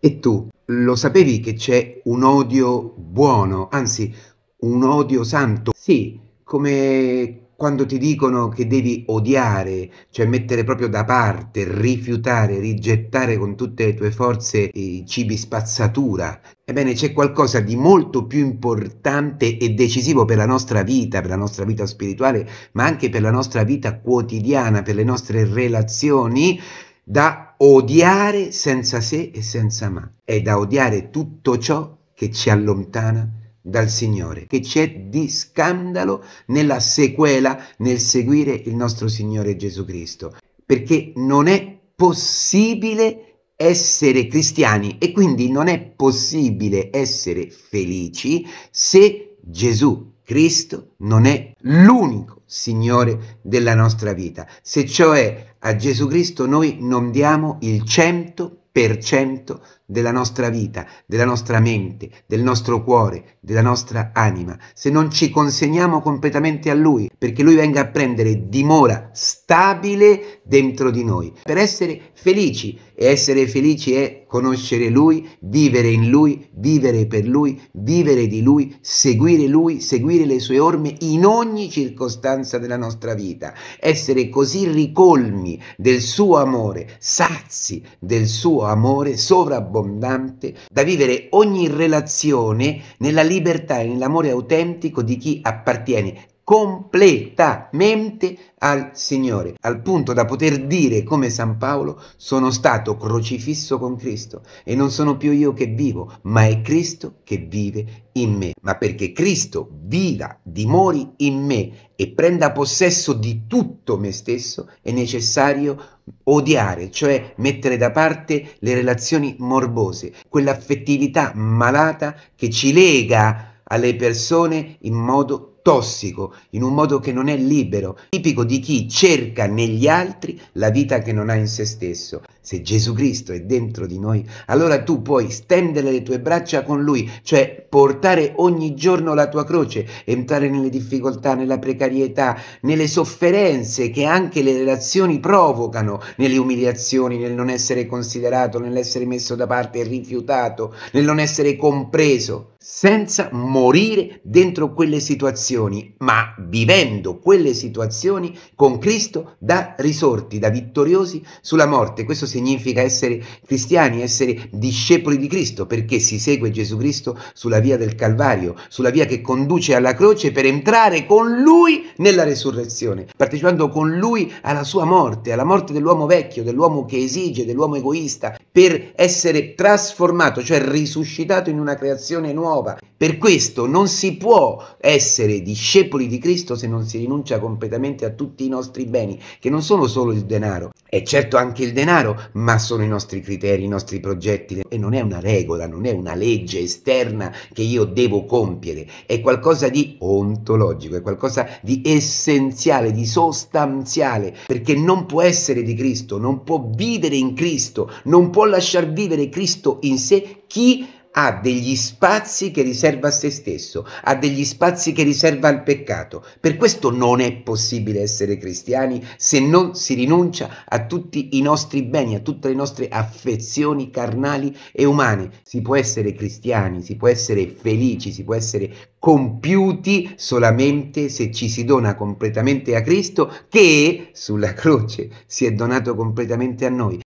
E tu lo sapevi che c'è un odio buono, anzi un odio santo? Sì, come quando ti dicono che devi odiare, cioè mettere proprio da parte, rifiutare, rigettare con tutte le tue forze i cibi spazzatura. Ebbene, c'è qualcosa di molto più importante e decisivo per la nostra vita, per la nostra vita spirituale, ma anche per la nostra vita quotidiana, per le nostre relazioni, da odiare senza se e senza ma, è da odiare tutto ciò che ci allontana dal Signore, che c'è di scandalo nella sequela, nel seguire il nostro Signore Gesù Cristo, perché non è possibile essere cristiani e quindi non è possibile essere felici se Gesù Cristo non è l'unico Signore della nostra vita, se cioè a Gesù Cristo noi non diamo il 100% della nostra vita, della nostra mente, del nostro cuore, della nostra anima, se non ci consegniamo completamente a Lui, perché Lui venga a prendere dimora stabile dentro di noi, per essere felici, e essere felici è conoscere Lui, vivere in Lui, vivere per Lui, vivere di Lui, seguire Lui, seguire le sue orme in ogni circostanza della nostra vita, essere così ricolmi del suo amore, sazi del suo amore sovrabbondante, da vivere ogni relazione nella libertà e nell'amore autentico di chi appartiene completamente al Signore, al punto da poter dire come San Paolo, sono stato crocifisso con Cristo e non sono più io che vivo, ma è Cristo che vive in me. Ma perché Cristo viva, dimori in me e prenda possesso di tutto me stesso, è necessario odiare, cioè mettere da parte le relazioni morbose, quell'affettività malata che ci lega alle persone in modo tossico, in un modo che non è libero, tipico di chi cerca negli altri la vita che non ha in se stesso se Gesù Cristo è dentro di noi, allora tu puoi stendere le tue braccia con Lui, cioè portare ogni giorno la tua croce, entrare nelle difficoltà, nella precarietà, nelle sofferenze che anche le relazioni provocano, nelle umiliazioni, nel non essere considerato, nell'essere messo da parte e rifiutato, nel non essere compreso, senza morire dentro quelle situazioni, ma vivendo quelle situazioni con Cristo da risorti, da vittoriosi sulla morte. Questo si significa essere cristiani, essere discepoli di Cristo, perché si segue Gesù Cristo sulla via del Calvario, sulla via che conduce alla croce per entrare con Lui nella resurrezione, partecipando con Lui alla sua morte, alla morte dell'uomo vecchio, dell'uomo che esige, dell'uomo egoista, per essere trasformato, cioè risuscitato in una creazione nuova. Per questo non si può essere discepoli di Cristo se non si rinuncia completamente a tutti i nostri beni, che non sono solo il denaro. È certo anche il denaro, ma sono i nostri criteri, i nostri progetti e non è una regola, non è una legge esterna che io devo compiere, è qualcosa di ontologico, è qualcosa di essenziale, di sostanziale, perché non può essere di Cristo, non può vivere in Cristo, non può lasciar vivere Cristo in sé chi ha degli spazi che riserva a se stesso, ha degli spazi che riserva al peccato. Per questo non è possibile essere cristiani se non si rinuncia a tutti i nostri beni, a tutte le nostre affezioni carnali e umane. Si può essere cristiani, si può essere felici, si può essere compiuti solamente se ci si dona completamente a Cristo che sulla croce si è donato completamente a noi.